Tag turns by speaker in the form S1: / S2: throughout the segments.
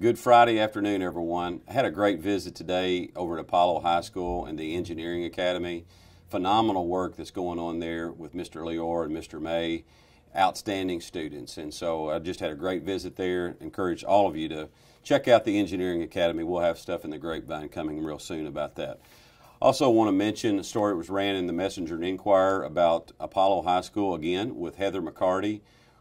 S1: Good Friday afternoon, everyone. I had a great visit today over at Apollo High School and the Engineering Academy. Phenomenal work that's going on there with Mr. Leor and Mr. May. Outstanding students. And so I just had a great visit there. Encourage all of you to check out the Engineering Academy. We'll have stuff in the grapevine coming real soon about that. Also, want to mention a story that was ran in the Messenger and Inquirer about Apollo High School again with Heather McCarty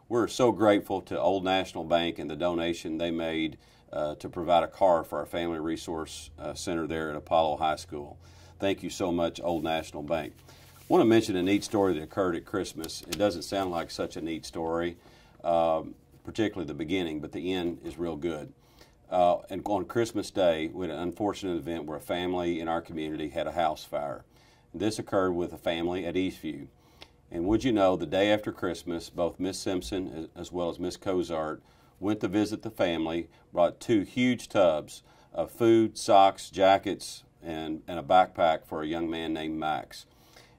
S1: we're so grateful to Old National Bank and the donation they made uh, to provide a car for our Family Resource uh, Center there at Apollo High School. Thank you so much, Old National Bank. I want to mention a neat story that occurred at Christmas. It doesn't sound like such a neat story, um, particularly the beginning, but the end is real good. Uh, and on Christmas Day, we had an unfortunate event where a family in our community had a house fire. This occurred with a family at Eastview. And would you know, the day after Christmas, both Miss Simpson as well as Miss Cozart went to visit the family, brought two huge tubs of food, socks, jackets, and, and a backpack for a young man named Max.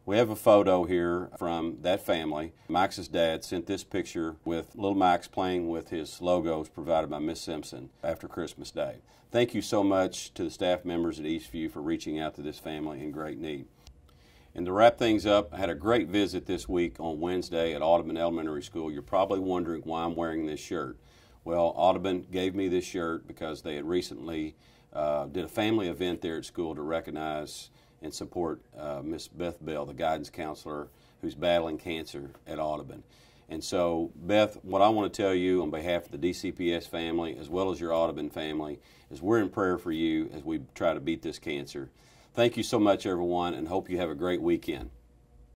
S1: We have a photo here from that family. Max's dad sent this picture with little Max playing with his logos provided by Miss Simpson after Christmas Day. Thank you so much to the staff members at Eastview for reaching out to this family in great need. And to wrap things up, I had a great visit this week on Wednesday at Audubon Elementary School. You're probably wondering why I'm wearing this shirt. Well, Audubon gave me this shirt because they had recently uh, did a family event there at school to recognize and support uh, Miss Beth Bell, the guidance counselor who's battling cancer at Audubon. And so, Beth, what I want to tell you on behalf of the DCPS family, as well as your Audubon family, is we're in prayer for you as we try to beat this cancer. Thank you so much, everyone, and hope you have a great weekend.